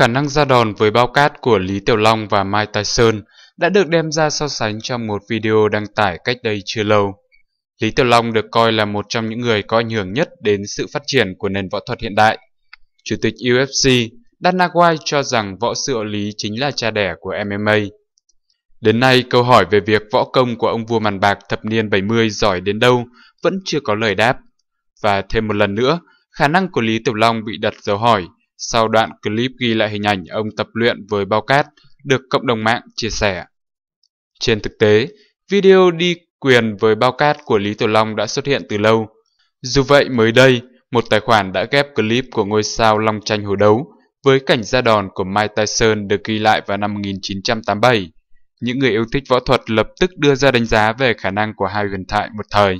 Khả năng ra đòn với bao cát của Lý Tiểu Long và Mai Tài Sơn đã được đem ra so sánh trong một video đăng tải cách đây chưa lâu. Lý Tiểu Long được coi là một trong những người có ảnh hưởng nhất đến sự phát triển của nền võ thuật hiện đại. Chủ tịch UFC Dana White cho rằng võ sư Lý chính là cha đẻ của MMA. Đến nay, câu hỏi về việc võ công của ông vua màn bạc thập niên 70 giỏi đến đâu vẫn chưa có lời đáp. Và thêm một lần nữa, khả năng của Lý Tiểu Long bị đặt dấu hỏi – sau đoạn clip ghi lại hình ảnh ông tập luyện với bao cát được cộng đồng mạng chia sẻ. Trên thực tế, video đi quyền với bao cát của Lý Tiểu Long đã xuất hiện từ lâu. Dù vậy, mới đây, một tài khoản đã ghép clip của ngôi sao Long Tranh hồ đấu với cảnh ra đòn của Mike Tyson được ghi lại vào năm 1987. Những người yêu thích võ thuật lập tức đưa ra đánh giá về khả năng của hai huyền thoại một thời.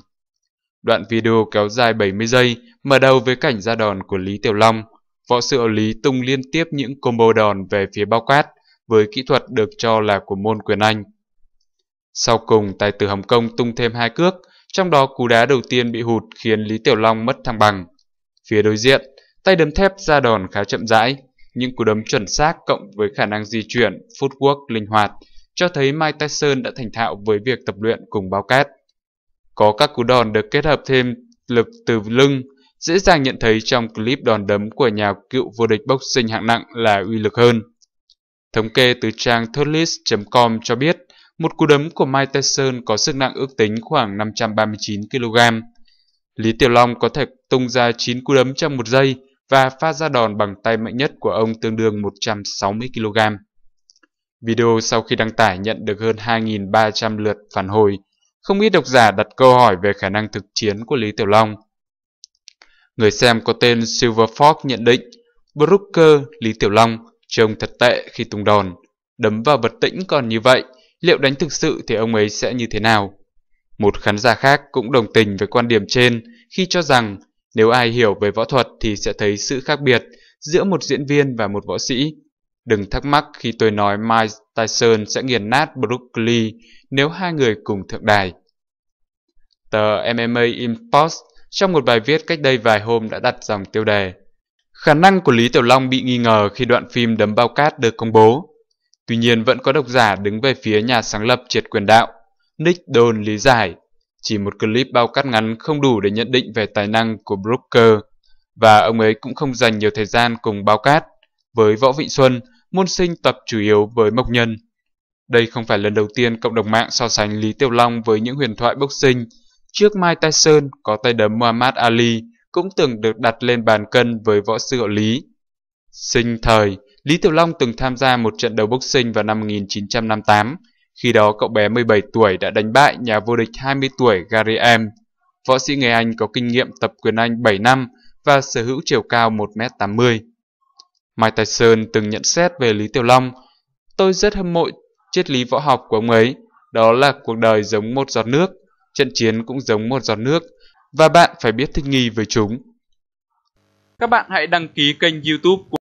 Đoạn video kéo dài 70 giây mở đầu với cảnh ra đòn của Lý Tiểu Long – võ sư Lý tung liên tiếp những combo đòn về phía bao quát với kỹ thuật được cho là của môn quyền Anh. Sau cùng, tài tử Hồng Kông tung thêm hai cước, trong đó cú đá đầu tiên bị hụt khiến Lý Tiểu Long mất thăng bằng. Phía đối diện, tay đấm thép ra đòn khá chậm rãi, những cú đấm chuẩn xác cộng với khả năng di chuyển, footwork linh hoạt, cho thấy Mike Tyson đã thành thạo với việc tập luyện cùng bao cát. Có các cú đòn được kết hợp thêm lực từ lưng, dễ dàng nhận thấy trong clip đòn đấm của nhà cựu vô địch boxing hạng nặng là uy lực hơn. Thống kê từ trang Thurlist.com cho biết, một cú đấm của Mike Tyson có sức nặng ước tính khoảng 539 kg. Lý Tiểu Long có thể tung ra 9 cú đấm trong một giây và pha ra đòn bằng tay mạnh nhất của ông tương đương 160 kg. Video sau khi đăng tải nhận được hơn 2.300 lượt phản hồi. Không ít độc giả đặt câu hỏi về khả năng thực chiến của Lý Tiểu Long – Người xem có tên Silverfox nhận định Brooker Lý Tiểu Long trông thật tệ khi tung đòn. Đấm vào vật tĩnh còn như vậy, liệu đánh thực sự thì ông ấy sẽ như thế nào? Một khán giả khác cũng đồng tình với quan điểm trên khi cho rằng nếu ai hiểu về võ thuật thì sẽ thấy sự khác biệt giữa một diễn viên và một võ sĩ. Đừng thắc mắc khi tôi nói Mike Tyson sẽ nghiền nát Brook nếu hai người cùng thượng đài. Tờ MMA Impulse trong một bài viết cách đây vài hôm đã đặt dòng tiêu đề Khả năng của Lý Tiểu Long bị nghi ngờ khi đoạn phim Đấm Bao Cát được công bố. Tuy nhiên vẫn có độc giả đứng về phía nhà sáng lập triệt quyền đạo, Nick Don lý giải. Chỉ một clip bao cát ngắn không đủ để nhận định về tài năng của Brooker, và ông ấy cũng không dành nhiều thời gian cùng bao cát. Với Võ Vịnh Xuân, môn sinh tập chủ yếu với Mộc Nhân. Đây không phải lần đầu tiên cộng đồng mạng so sánh Lý Tiểu Long với những huyền thoại boxing Trước Mike Tyson có tay đấm Muhammad Ali cũng từng được đặt lên bàn cân với võ sư Lý. Sinh thời, Lý Tiểu Long từng tham gia một trận đấu boxing vào năm 1958. Khi đó cậu bé 17 tuổi đã đánh bại nhà vô địch 20 tuổi Gary M. Võ sĩ người Anh có kinh nghiệm tập quyền Anh 7 năm và sở hữu chiều cao 1m80. Mike Tyson từng nhận xét về Lý Tiểu Long Tôi rất hâm mộ triết lý võ học của ông ấy, đó là cuộc đời giống một giọt nước, Trận chiến cũng giống một giọt nước và bạn phải biết thích nghi với chúng. Các bạn hãy đăng ký kênh YouTube của